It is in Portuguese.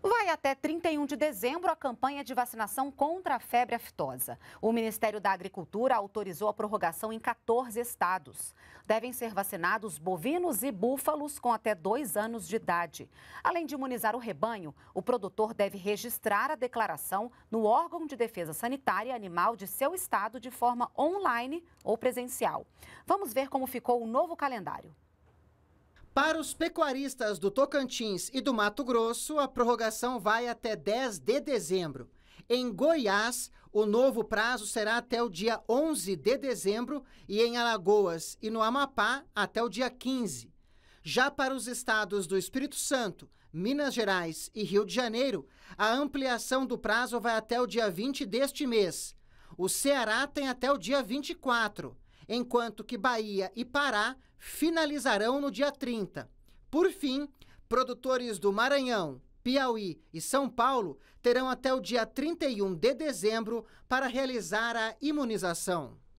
Vai até 31 de dezembro a campanha de vacinação contra a febre aftosa. O Ministério da Agricultura autorizou a prorrogação em 14 estados. Devem ser vacinados bovinos e búfalos com até dois anos de idade. Além de imunizar o rebanho, o produtor deve registrar a declaração no órgão de defesa sanitária animal de seu estado de forma online ou presencial. Vamos ver como ficou o novo calendário. Para os pecuaristas do Tocantins e do Mato Grosso, a prorrogação vai até 10 de dezembro. Em Goiás, o novo prazo será até o dia 11 de dezembro e em Alagoas e no Amapá até o dia 15. Já para os estados do Espírito Santo, Minas Gerais e Rio de Janeiro, a ampliação do prazo vai até o dia 20 deste mês. O Ceará tem até o dia 24 enquanto que Bahia e Pará finalizarão no dia 30. Por fim, produtores do Maranhão, Piauí e São Paulo terão até o dia 31 de dezembro para realizar a imunização.